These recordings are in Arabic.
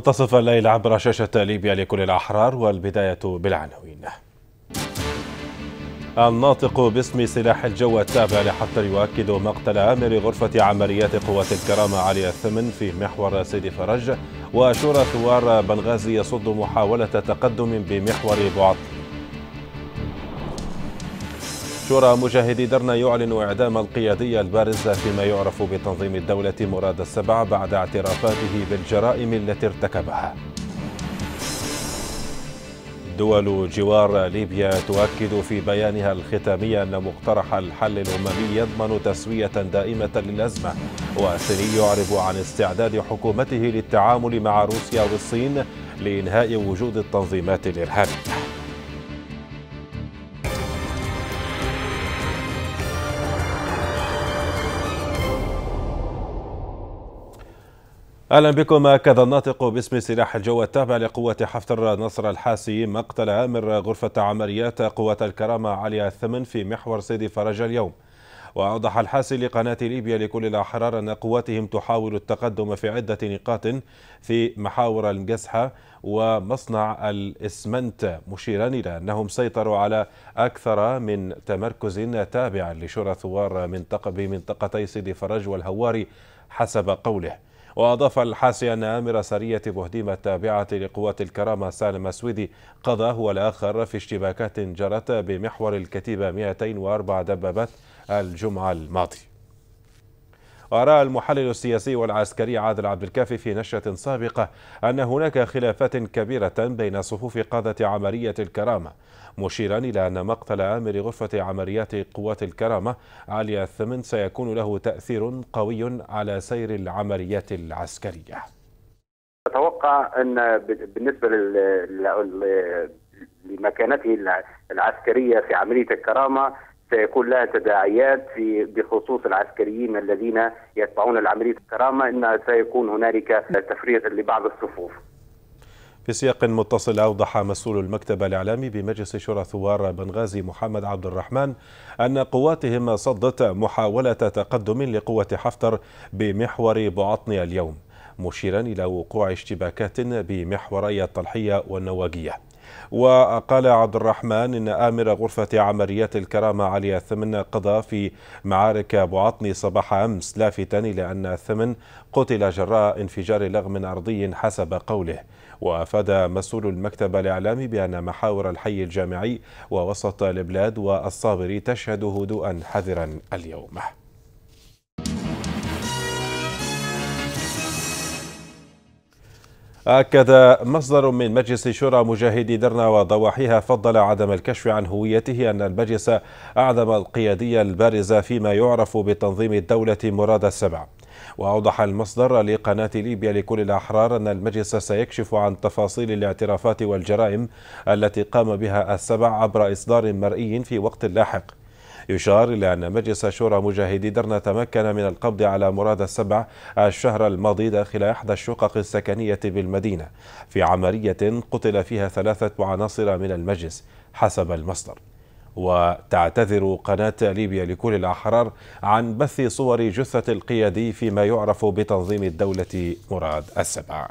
منتصف الليل عبر شاشة ليبيا لكل الأحرار والبداية بالعناوين الناطق باسم سلاح الجو التابع لحفتر يؤكد مقتل آمر غرفة عمليات قوات الكرامة علي الثمن في محور سيدي فرج وشورى ثوار بنغازي يصد محاولة تقدم بمحور بوعطل شورى مجاهدي درنا يعلن إعدام القيادي البارز فيما يعرف بتنظيم الدولة مراد السبع بعد اعترافاته بالجرائم التي ارتكبها دول جوار ليبيا تؤكد في بيانها الختامي أن مقترح الحل الأممي يضمن تسوية دائمة للأزمة وسيني يعرب عن استعداد حكومته للتعامل مع روسيا والصين لإنهاء وجود التنظيمات الإرهابية اهلا بكم هكذا الناطق باسم سلاح الجو التابع لقوه حفتر نصر الحاسي مقتل امر غرفه عمليات قوه الكرامه علي الثمن في محور سيدي فرج اليوم واوضح الحاسي لقناه ليبيا لكل الاحرار ان قواتهم تحاول التقدم في عده نقاط في محاور القزحه ومصنع الاسمنت مشيرا الى انهم سيطروا على اكثر من تمركز تابع لشرى ثوار منطقه بمنطقتي سيدي فرج والهواري حسب قوله وأضاف الحاسي أن آمر سرية بهديمة التابعة لقوات الكرامة سالم السويدي قضى هو الآخر في اشتباكات جرت بمحور الكتيبة 204 دبابات الجمعة الماضي وراى المحلل السياسي والعسكري عادل عبد الكافي في نشرة سابقة أن هناك خلافات كبيرة بين صفوف قادة عملية الكرامة مشيرا إلى أن مقتل آمر غرفة عمليات قوات الكرامة علي الثمن سيكون له تأثير قوي على سير العمليات العسكرية أتوقع أن بالنسبة لمكانته العسكرية في عملية الكرامة سيكون لها تداعيات في بخصوص العسكريين الذين يتبعون العملية الكرامة أن سيكون هنالك تفريغ لبعض الصفوف في سياق متصل أوضح مسؤول المكتب الإعلامي بمجلس شورى ثوار بنغازي محمد عبد الرحمن أن قواتهم صدت محاولة تقدم لقوة حفتر بمحور بعطني اليوم مشيرا إلى وقوع اشتباكات بمحوري الطلحية والنواجية وقال عبد الرحمن إن آمر غرفة عمليات الكرامة علي الثمن قضى في معارك أبو عطني صباح أمس لافتا إلى أن الثمن قتل جراء انفجار لغم أرضي حسب قوله وأفاد مسؤول المكتب الإعلامي بأن محاور الحي الجامعي ووسط البلاد والصابري تشهد هدوءا حذرا اليوم أكد مصدر من مجلس شورى مجاهدي درنا وضواحيها فضل عدم الكشف عن هويته أن المجلس أعدم القيادية البارزة فيما يعرف بتنظيم الدولة مراد السبع وأوضح المصدر لقناة ليبيا لكل الأحرار أن المجلس سيكشف عن تفاصيل الاعترافات والجرائم التي قام بها السبع عبر إصدار مرئي في وقت لاحق يشار إلى أن مجلس شورى مجاهدي درنا تمكن من القبض على مراد السبع الشهر الماضي داخل إحدى الشقق السكنية بالمدينة في عملية قتل فيها ثلاثة عناصر من المجلس حسب المصدر وتعتذر قناة ليبيا لكل الأحرار عن بث صور جثة القيادي فيما يعرف بتنظيم الدولة مراد السبع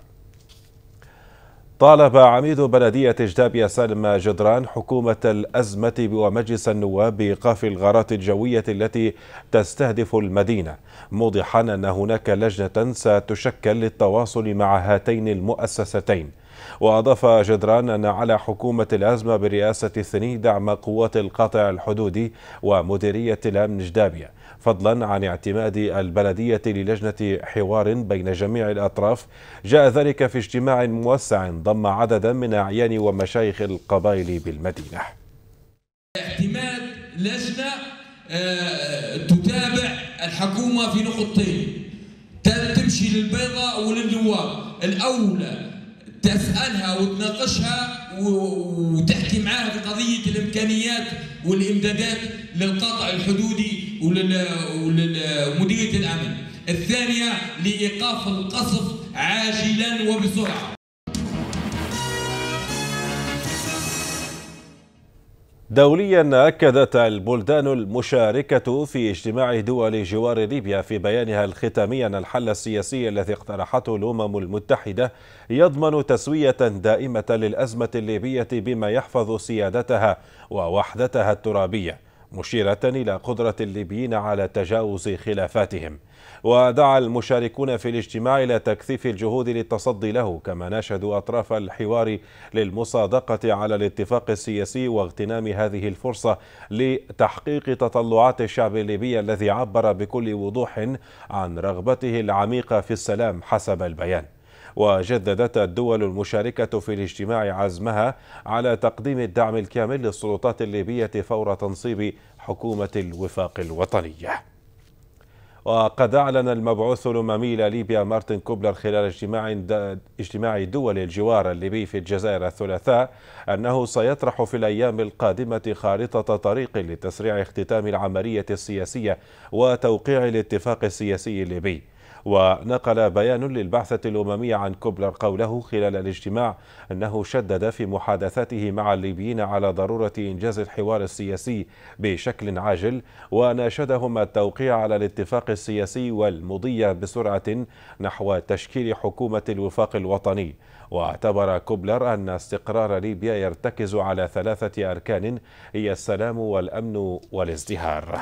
طالب عميد بلدية جدابيا سالم جدران حكومة الأزمة ومجلس النواب بإيقاف الغارات الجوية التي تستهدف المدينة موضحا أن هناك لجنة ستشكل للتواصل مع هاتين المؤسستين وأضاف جدران أن على حكومة الأزمة برئاسة الثني دعم قوات القاطع الحدودي ومديرية الأمن جدابية فضلا عن اعتماد البلدية للجنة حوار بين جميع الأطراف جاء ذلك في اجتماع موسع ضم عددا من أعيان ومشايخ القبائل بالمدينة اعتماد لجنة آه، تتابع الحكومة في نقطتين تمشي للبيضة وللنواب الأولى تسألها وتناقشها وتحكي معها في قضية الإمكانيات والإمدادات للقطع الحدودي ولمديريه الامن. الثانيه لايقاف القصف عاجلا وبسرعه. دوليا أكدت البلدان المشاركة في اجتماع دول جوار ليبيا في بيانها الختامي أن الحل السياسي الذي اقترحته الأمم المتحدة يضمن تسوية دائمة للأزمة الليبية بما يحفظ سيادتها ووحدتها الترابية مشيرة إلى قدرة الليبيين على تجاوز خلافاتهم ودعا المشاركون في الاجتماع إلى تكثيف الجهود للتصدي له كما ناشدوا أطراف الحوار للمصادقة على الاتفاق السياسي واغتنام هذه الفرصة لتحقيق تطلعات الشعب الليبي الذي عبر بكل وضوح عن رغبته العميقة في السلام حسب البيان وجددت الدول المشاركة في الاجتماع عزمها على تقديم الدعم الكامل للسلطات الليبية فور تنصيب حكومة الوفاق الوطنية وقد أعلن المبعوث الأممي ليبيا مارتن كوبلر خلال اجتماع اجتماع دول الجوار الليبي في الجزائر الثلاثاء أنه سيطرح في الأيام القادمة خارطة طريق لتسريع اختتام العملية السياسية وتوقيع الاتفاق السياسي الليبي ونقل بيان للبعثة الأممية عن كوبلر قوله خلال الاجتماع أنه شدد في محادثاته مع الليبيين على ضرورة إنجاز الحوار السياسي بشكل عاجل وناشدهم التوقيع على الاتفاق السياسي والمضي بسرعة نحو تشكيل حكومة الوفاق الوطني واعتبر كوبلر أن استقرار ليبيا يرتكز على ثلاثة أركان هي السلام والأمن والازدهار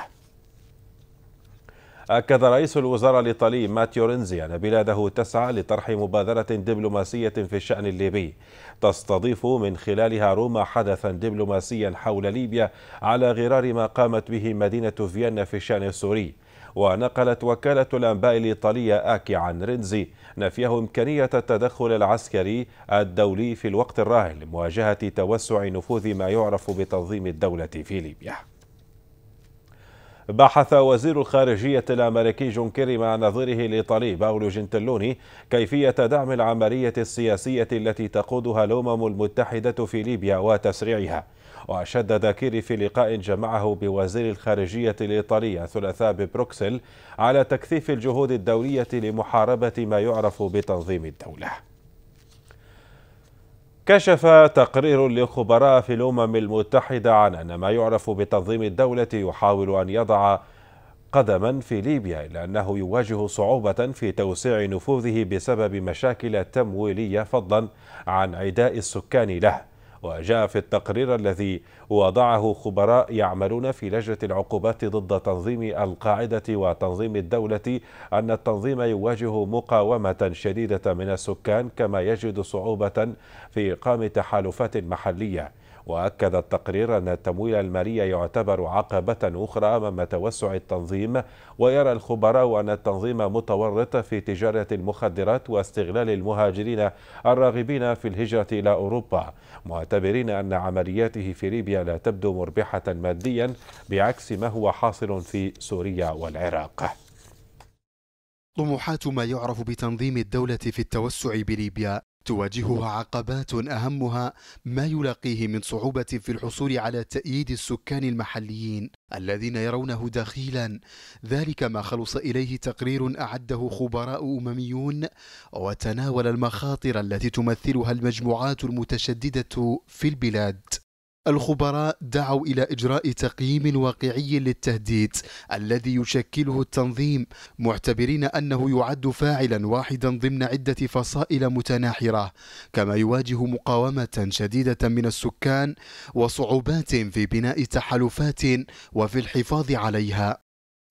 أكد رئيس الوزراء الإيطالي ماتيو رينزي أن بلاده تسعى لطرح مبادرة دبلوماسية في الشأن الليبي تستضيف من خلالها روما حدثا دبلوماسيا حول ليبيا على غرار ما قامت به مدينة فيينا في الشأن السوري ونقلت وكالة الأنباء الإيطالية آكي عن رينزي نفيه إمكانية التدخل العسكري الدولي في الوقت الراهن لمواجهة توسع نفوذ ما يعرف بتنظيم الدولة في ليبيا بحث وزير الخارجية الأمريكي جون كيري مع نظيره الإيطالي باولو جنتلوني كيفية دعم العملية السياسية التي تقودها الأمم المتحدة في ليبيا وتسريعها وشدد كيري في لقاء جمعه بوزير الخارجية الإيطالي الثلاثاء ببروكسل على تكثيف الجهود الدولية لمحاربة ما يعرف بتنظيم الدولة كشف تقرير لخبراء في الأمم المتحدة عن أن ما يعرف بتنظيم الدولة يحاول أن يضع قدما في ليبيا إلا أنه يواجه صعوبة في توسيع نفوذه بسبب مشاكل تمويلية فضلا عن عداء السكان له وجاء في التقرير الذي وضعه خبراء يعملون في لجنة العقوبات ضد تنظيم القاعدة وتنظيم الدولة أن التنظيم يواجه مقاومة شديدة من السكان كما يجد صعوبة في إقامة تحالفات محلية وأكد التقرير أن التمويل المالي يعتبر عقبة أخرى أمام توسع التنظيم ويرى الخبراء أن التنظيم متورط في تجارة المخدرات واستغلال المهاجرين الراغبين في الهجرة إلى أوروبا معتبرين أن عملياته في ليبيا لا تبدو مربحة ماديا بعكس ما هو حاصل في سوريا والعراق طموحات ما يعرف بتنظيم الدولة في التوسع بليبيا تواجهها عقبات اهمها ما يلاقيه من صعوبه في الحصول على تأييد السكان المحليين الذين يرونه دخيلا ذلك ما خلص اليه تقرير اعده خبراء امميون وتناول المخاطر التي تمثلها المجموعات المتشدده في البلاد الخبراء دعوا إلى إجراء تقييم واقعي للتهديد الذي يشكله التنظيم معتبرين أنه يعد فاعلا واحدا ضمن عدة فصائل متناحرة كما يواجه مقاومة شديدة من السكان وصعوبات في بناء تحالفات وفي الحفاظ عليها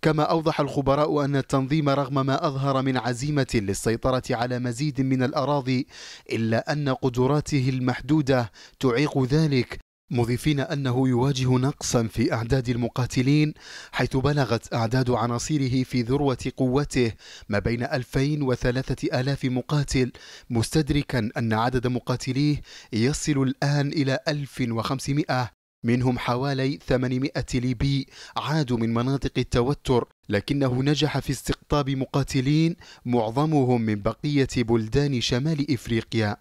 كما أوضح الخبراء أن التنظيم رغم ما أظهر من عزيمة للسيطرة على مزيد من الأراضي إلا أن قدراته المحدودة تعيق ذلك مضيفين أنه يواجه نقصا في أعداد المقاتلين حيث بلغت أعداد عناصره في ذروة قوته ما بين 2000 و 3000 مقاتل مستدركا أن عدد مقاتليه يصل الآن إلى 1500 منهم حوالي 800 ليبي عادوا من مناطق التوتر لكنه نجح في استقطاب مقاتلين معظمهم من بقية بلدان شمال إفريقيا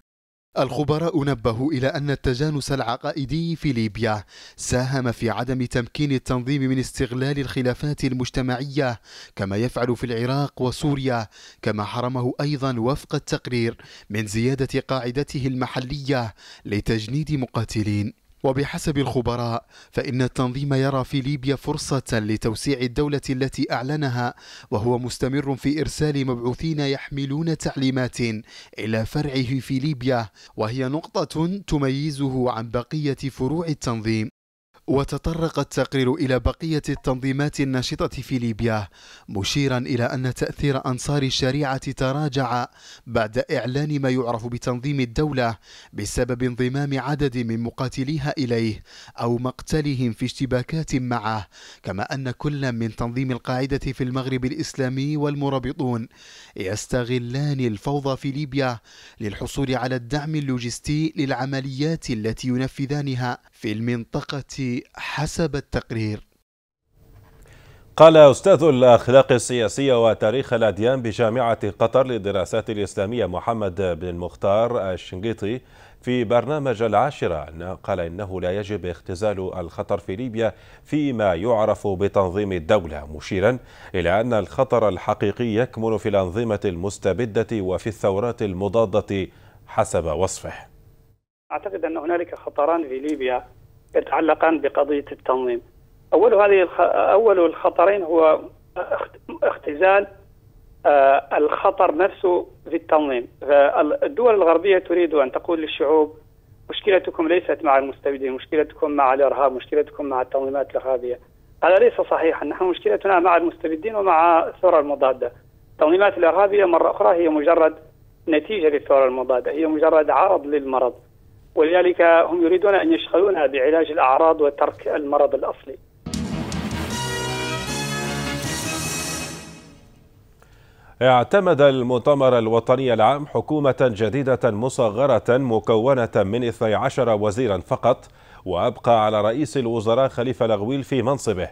الخبراء نبهوا إلى أن التجانس العقائدي في ليبيا ساهم في عدم تمكين التنظيم من استغلال الخلافات المجتمعية كما يفعل في العراق وسوريا كما حرمه أيضا وفق التقرير من زيادة قاعدته المحلية لتجنيد مقاتلين وبحسب الخبراء فإن التنظيم يرى في ليبيا فرصة لتوسيع الدولة التي أعلنها وهو مستمر في إرسال مبعوثين يحملون تعليمات إلى فرعه في ليبيا وهي نقطة تميزه عن بقية فروع التنظيم وتطرق التقرير إلى بقية التنظيمات الناشطة في ليبيا مشيرا إلى أن تأثير أنصار الشريعة تراجع بعد إعلان ما يعرف بتنظيم الدولة بسبب انضمام عدد من مقاتليها إليه أو مقتلهم في اشتباكات معه كما أن كل من تنظيم القاعدة في المغرب الإسلامي والمرابطون يستغلان الفوضى في ليبيا للحصول على الدعم اللوجستي للعمليات التي ينفذانها في المنطقة حسب التقرير قال أستاذ الأخلاق السياسية وتاريخ الأديان بجامعة قطر للدراسات الإسلامية محمد بن المختار الشنقيطي في برنامج العاشرة قال إنه لا يجب اختزال الخطر في ليبيا فيما يعرف بتنظيم الدولة مشيرا إلى أن الخطر الحقيقي يكمن في الأنظمة المستبدة وفي الثورات المضادة حسب وصفه اعتقد ان هنالك خطران في ليبيا يتعلقان بقضيه التنظيم. اول هذه اول الخطرين هو اختزال آه، الخطر نفسه في التنظيم. الدول الغربيه تريد ان تقول للشعوب مشكلتكم ليست مع المستبدين، مشكلتكم مع الارهاب، مشكلتكم مع التنظيمات الارهابيه. هذا ليس صحيحا، نحن مشكلتنا مع المستبدين ومع الثوره المضاده. التنظيمات الارهابيه مره اخرى هي مجرد نتيجه للثوره المضاده، هي مجرد عرض للمرض. ولذلك هم يريدون أن يشغلونها بعلاج الأعراض وترك المرض الأصلي اعتمد المؤتمر الوطني العام حكومة جديدة مصغرة مكونة من 12 وزيرا فقط وأبقى على رئيس الوزراء خليفة لغويل في منصبه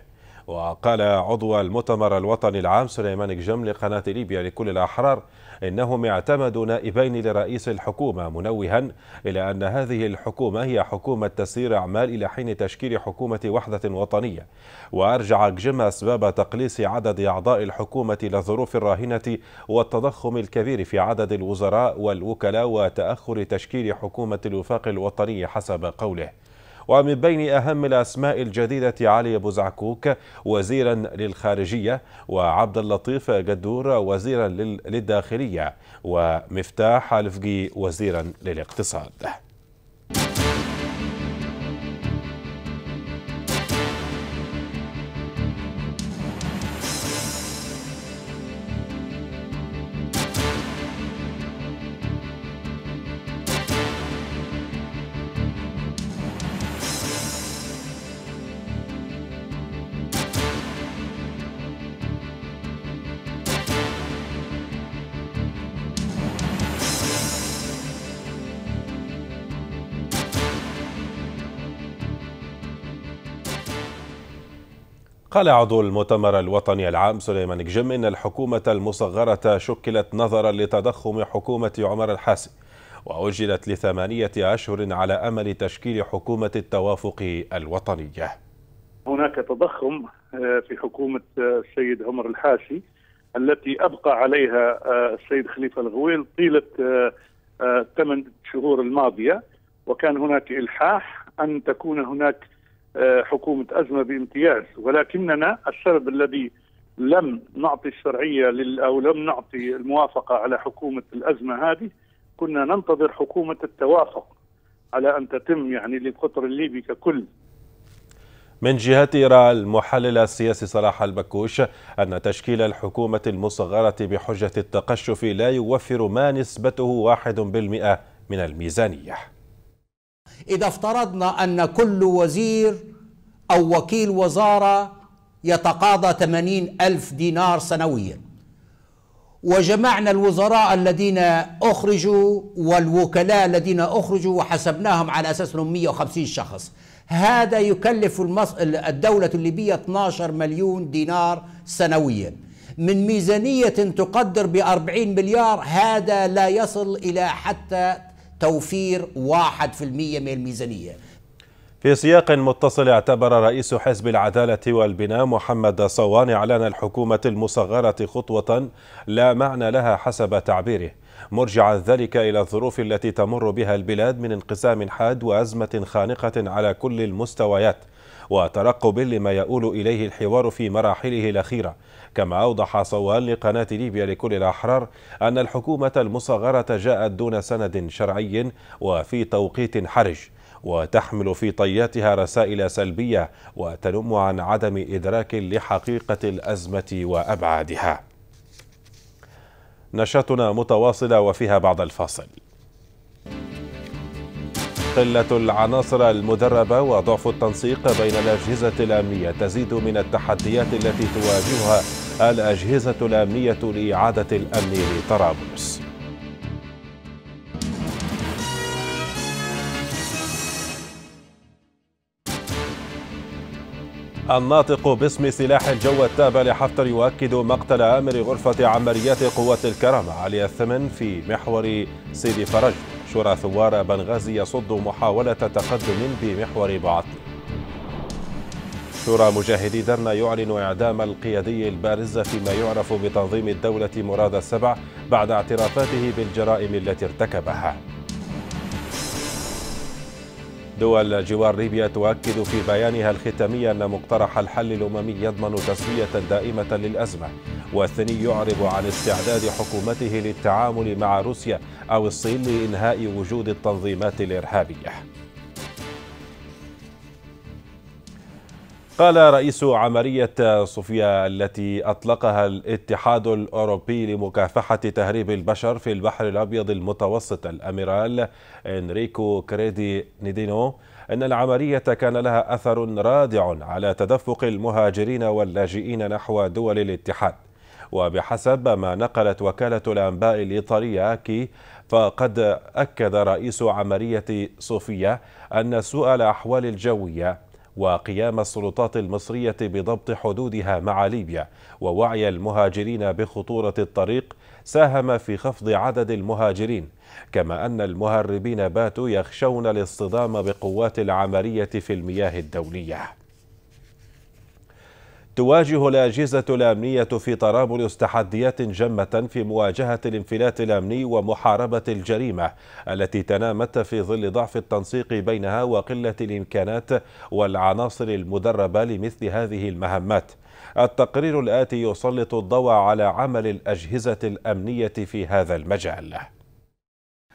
وقال عضو المؤتمر الوطني العام سليمان جم لقناة ليبيا لكل الأحرار إنهم اعتمدوا نائبين لرئيس الحكومة منوها إلى أن هذه الحكومة هي حكومة تسيير أعمال إلى حين تشكيل حكومة وحدة وطنية وأرجع جمع أسباب تقليص عدد أعضاء الحكومة إلى الظروف الراهنة والتضخم الكبير في عدد الوزراء والوكلاء وتأخر تشكيل حكومة الوفاق الوطني حسب قوله ومن بين أهم الأسماء الجديدة علي بوزعكوك وزيرا للخارجية وعبد اللطيف قدور وزيرا للداخلية ومفتاح الفقي وزيرا للاقتصاد قال عضو المؤتمر الوطني العام سليمان جم إن الحكومة المصغرة شكلت نظرا لتضخم حكومة عمر الحاسي وأجلت لثمانية أشهر على أمل تشكيل حكومة التوافق الوطنية هناك تضخم آه، في حكومة آه، السيد عمر الحاسي التي أبقى عليها آه، السيد خليفة الغويل طيلة ثمان شهور الماضية وكان هناك إلحاح أن تكون هناك آه، حكومه ازمه بامتياز ولكننا السبب الذي لم نعطي الشرعيه لل او لم نعطي الموافقه على حكومه الازمه هذه كنا ننتظر حكومه التوافق على ان تتم يعني للقطر الليبي ككل من جهة يرى المحلل السياسي صلاح البكوش أن تشكيل الحكومة المصغرة بحجة التقشف لا يوفر ما نسبته واحد بالمئة من الميزانية إذا افترضنا أن كل وزير أو وكيل وزارة يتقاضى 80 ألف دينار سنويا وجمعنا الوزراء الذين أخرجوا والوكلاء الذين أخرجوا وحسبناهم على أساس أنهم 150 شخص هذا يكلف المص... الدولة الليبية 12 مليون دينار سنويا من ميزانية تقدر ب 40 مليار هذا لا يصل إلى حتى توفير 1% من الميزانية في سياق متصل اعتبر رئيس حزب العدالة والبناء محمد صوان إعلان الحكومة المصغرة خطوة لا معنى لها حسب تعبيره مرجعا ذلك إلى الظروف التي تمر بها البلاد من انقسام حاد وأزمة خانقة على كل المستويات وترقب لما يؤول إليه الحوار في مراحله الأخيرة كما أوضح صوان لقناة ليبيا لكل الأحرار أن الحكومة المصغرة جاءت دون سند شرعي وفي توقيت حرج وتحمل في طياتها رسائل سلبية وتنم عن عدم إدراك لحقيقة الأزمة وأبعادها نشاطنا متواصلة وفيها بعض الفاصل قلة العناصر المدربة وضعف التنسيق بين الأجهزة الأمنية تزيد من التحديات التي تواجهها الأجهزة الأمنية لإعادة الأمن لطرابلس الناطق باسم سلاح الجو التابع لحفتر يؤكد مقتل آمر غرفة عمليات قوات الكرامة علي الثمن في محور سيدي فرج شورى ثوار بنغازي يصد محاولة تقدم بمحور بعض شورى مجاهدي درنا يعلن إعدام القيادي البارز فيما يعرف بتنظيم الدولة مراد السبع بعد اعترافاته بالجرائم التي ارتكبها دول جوار ليبيا تؤكد في بيانها الختامي أن مقترح الحل الأممي يضمن تسوية دائمة للأزمة والثاني يعرب عن استعداد حكومته للتعامل مع روسيا أو الصين لإنهاء وجود التنظيمات الإرهابية قال رئيس عملية صوفيا التي أطلقها الاتحاد الأوروبي لمكافحة تهريب البشر في البحر الأبيض المتوسط الأميرال إنريكو كريدي نيدينو أن العملية كان لها أثر رادع على تدفق المهاجرين واللاجئين نحو دول الاتحاد وبحسب ما نقلت وكالة الأنباء الإيطالية كي فقد أكد رئيس عملية صوفيا أن سوء الأحوال الجوية وقيام السلطات المصرية بضبط حدودها مع ليبيا ووعي المهاجرين بخطورة الطريق ساهم في خفض عدد المهاجرين كما أن المهربين باتوا يخشون الاصطدام بقوات العملية في المياه الدولية تواجه الأجهزة الأمنية في طرابلس تحديات جمة في مواجهة الانفلات الأمني ومحاربة الجريمة التي تنامت في ظل ضعف التنسيق بينها وقلة الإمكانات والعناصر المدربة لمثل هذه المهمات التقرير الآتي يسلط الضوء على عمل الأجهزة الأمنية في هذا المجال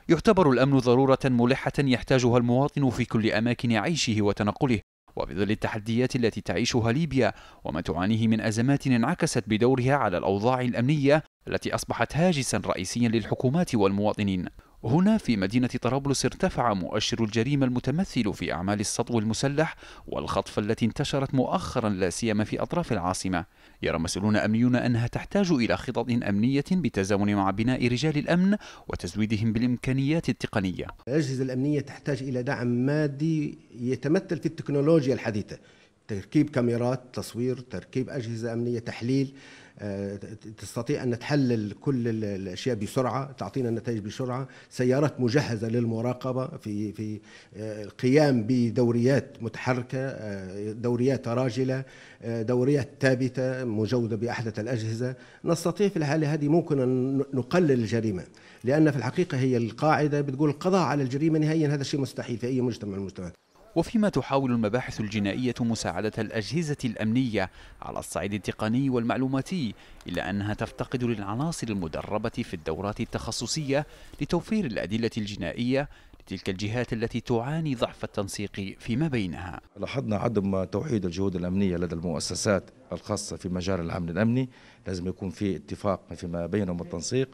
يعتبر الأمن ضرورة ملحة يحتاجها المواطن في كل أماكن عيشه وتنقله وفي ظل التحديات التي تعيشها ليبيا وما تعانيه من أزمات انعكست بدورها على الأوضاع الأمنية التي أصبحت هاجسا رئيسيا للحكومات والمواطنين هنا في مدينة طرابلس ارتفع مؤشر الجريمة المتمثل في أعمال السطو المسلح والخطف التي انتشرت مؤخرا لا سيما في أطراف العاصمة. يرى مسؤولون أمنيون أنها تحتاج إلى خطط أمنية بالتزامن مع بناء رجال الأمن وتزويدهم بالإمكانيات التقنية. الأجهزة الأمنية تحتاج إلى دعم مادي يتمثل في التكنولوجيا الحديثة. تركيب كاميرات تصوير تركيب أجهزة أمنية تحليل آه، تستطيع ان تحلل كل الاشياء بسرعه تعطينا النتائج بسرعه سيارات مجهزه للمراقبه في في آه، القيام بدوريات متحركه آه، دوريات راجله دوريات ثابته مجوده باحدث الاجهزه نستطيع في الحاله هذه ممكن ان نقلل الجريمه لان في الحقيقه هي القاعده بتقول القضاء على الجريمه نهائيا هذا شيء مستحيل في اي مجتمع من المجتمعات وفيما تحاول المباحث الجنائية مساعدة الأجهزة الأمنية على الصعيد التقني والمعلوماتي إلا أنها تفتقد للعناصر المدربة في الدورات التخصصية لتوفير الأدلة الجنائية لتلك الجهات التي تعاني ضعف التنسيق فيما بينها لاحظنا عدم توحيد الجهود الأمنية لدى المؤسسات الخاصة في مجال الأمن الأمني لازم يكون في اتفاق فيما بينهم التنسيق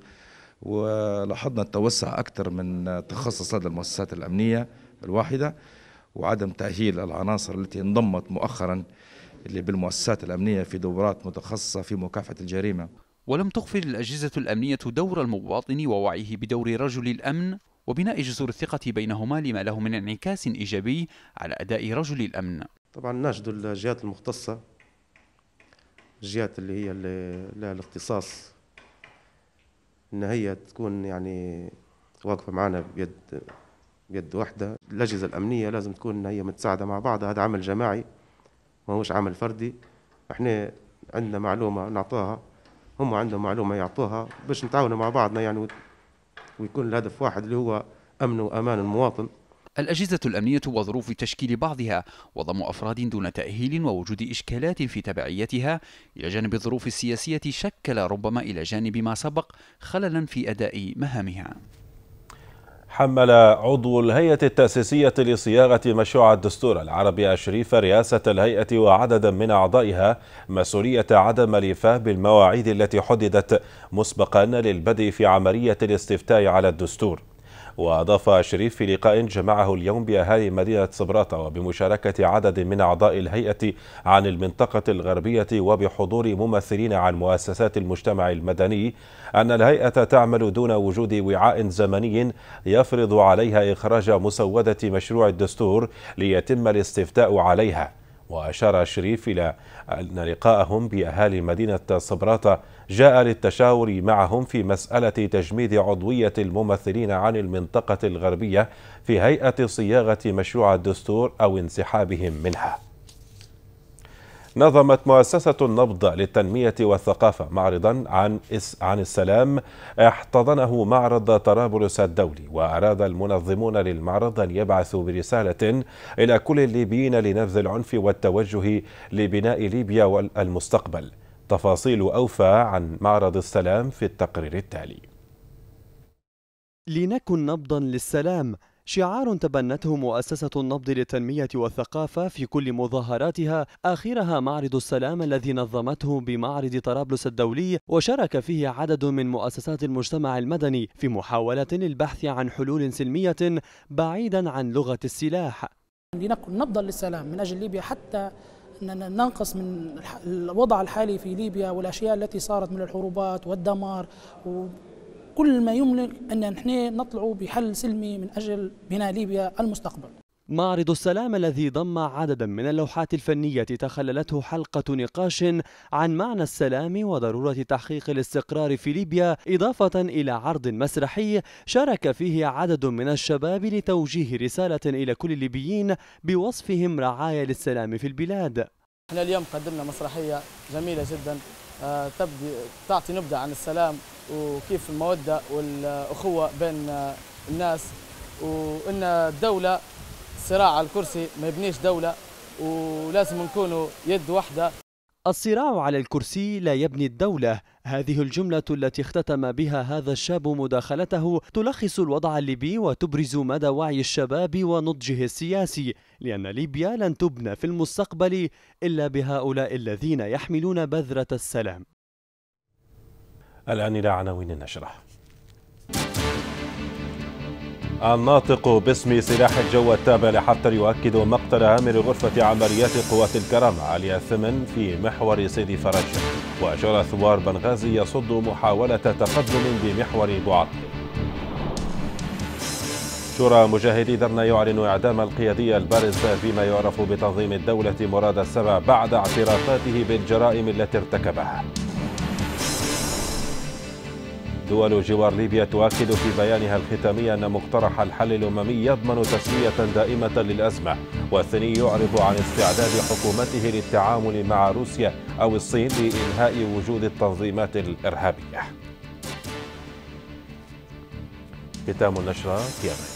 ولاحظنا التوسع أكثر من تخصص لدى المؤسسات الأمنية الواحدة وعدم تأهيل العناصر التي انضمت مؤخرا اللي بالمؤسسات الأمنية في دورات متخصصة في مكافحة الجريمة ولم تغفل الأجهزة الأمنية دور المواطن ووعيه بدور رجل الأمن وبناء جسور الثقة بينهما لما له من انعكاس إيجابي على أداء رجل الأمن طبعا نجد الجهات المختصة الجهات اللي هي لها الاختصاص ان هي تكون يعني واقفه معنا بيد بيد واحدة الأجهزة الأمنية لازم تكون هي متساعدة مع بعض هذا عمل جماعي ما هوش عمل فردي احنا عندنا معلومة نعطوها هم عندهم معلومة يعطوها باش نتعاونوا مع بعضنا يعني ويكون الهدف واحد اللي هو أمن وأمان المواطن الأجهزة الأمنية وظروف تشكيل بعضها وضم أفراد دون تأهيل ووجود إشكالات في تبعيتها إلى جانب الظروف السياسية شكل ربما إلى جانب ما سبق خللا في أداء مهامها حمل عضو الهيئة التأسيسية لصياغة مشروع الدستور العربي الشريف رئاسة الهيئة وعددا من أعضائها مسؤولية عدم الإفاء بالمواعيد التي حددت مسبقا للبدء في عملية الاستفتاء على الدستور وأضاف شريف في لقاء جمعه اليوم بأهالي مدينة صبراتة وبمشاركة عدد من أعضاء الهيئة عن المنطقة الغربية وبحضور ممثلين عن مؤسسات المجتمع المدني أن الهيئة تعمل دون وجود وعاء زمني يفرض عليها إخراج مسودة مشروع الدستور ليتم الاستفتاء عليها وأشار الشريف إلى أن لقاءهم بأهالي مدينة صبراتة جاء للتشاور معهم في مسألة تجميد عضوية الممثلين عن المنطقة الغربية في هيئة صياغة مشروع الدستور أو انسحابهم منها نظمت مؤسسة النبض للتنمية والثقافة معرضا عن عن السلام احتضنه معرض طرابلس الدولي وأراد المنظمون للمعرض أن يبعثوا برسالة إلى كل الليبيين لنبذ العنف والتوجه لبناء ليبيا والمستقبل تفاصيل أوفى عن معرض السلام في التقرير التالي لنكن نبضا للسلام شعار تبنته مؤسسة النبض للتنمية والثقافة في كل مظاهراتها آخرها معرض السلام الذي نظمته بمعرض طرابلس الدولي وشارك فيه عدد من مؤسسات المجتمع المدني في محاولة للبحث عن حلول سلمية بعيدا عن لغة السلاح لنكن نبضا للسلام من أجل ليبيا حتى ننقص من الوضع الحالي في ليبيا والأشياء التي صارت من الحروبات والدمار و كل ما يملك أن نحن نطلع بحل سلمي من أجل بناء ليبيا المستقبل معرض السلام الذي ضم عددا من اللوحات الفنية تخللته حلقة نقاش عن معنى السلام وضرورة تحقيق الاستقرار في ليبيا إضافة إلى عرض مسرحي شارك فيه عدد من الشباب لتوجيه رسالة إلى كل الليبيين بوصفهم رعايا للسلام في البلاد احنا اليوم قدمنا مسرحية جميلة جدا آه، تبدي تعطي نبذة عن السلام وكيف المودة والأخوة بين آه، الناس وأن الدولة صراع على الكرسي ما يبنيش دولة ولازم نكونوا يد واحدة الصراع على الكرسي لا يبني الدولة هذه الجملة التي اختتم بها هذا الشاب مداخلته تلخص الوضع الليبي وتبرز مدى وعي الشباب ونضجه السياسي لأن ليبيا لن تبنى في المستقبل إلا بهؤلاء الذين يحملون بذرة السلام الآن إلى عناوين النشرة الناطق باسم سلاح الجو التابع لحفتر يؤكد مقتل أمر غرفة عمليات قوات الكرامة علي الثمن في محور سيدي فرج وأشار ثوار بنغازي يصد محاولة تقدم بمحور بعاط شورى مجاهدي درنا يعلن إعدام القيادي البارز فيما يعرف بتنظيم الدولة مراد السبع بعد اعترافاته بالجرائم التي ارتكبها دول جوار ليبيا تؤكد في بيانها الختامي أن مقترح الحل الأممي يضمن تسوية دائمة للأزمة والثاني يعرض عن استعداد حكومته للتعامل مع روسيا أو الصين لإنهاء وجود التنظيمات الإرهابية ختام النشرة في أمريكا.